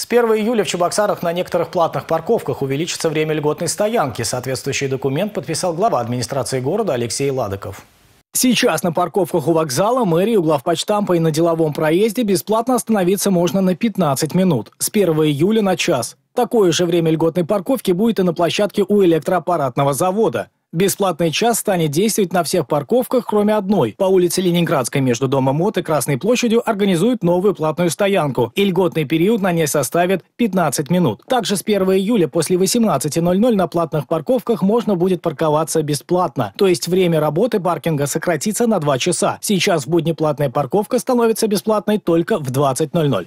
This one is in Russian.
С 1 июля в Чебоксарах на некоторых платных парковках увеличится время льготной стоянки. Соответствующий документ подписал глава администрации города Алексей Ладыков. Сейчас на парковках у вокзала, мэрии, у главпочтампа и на деловом проезде бесплатно остановиться можно на 15 минут. С 1 июля на час. Такое же время льготной парковки будет и на площадке у электроаппаратного завода. Бесплатный час станет действовать на всех парковках, кроме одной. По улице Ленинградской между Домом МОТ и Красной площадью организуют новую платную стоянку, и льготный период на ней составит 15 минут. Также с 1 июля после 18.00 на платных парковках можно будет парковаться бесплатно, то есть время работы паркинга сократится на 2 часа. Сейчас в будни платная парковка становится бесплатной только в 20.00.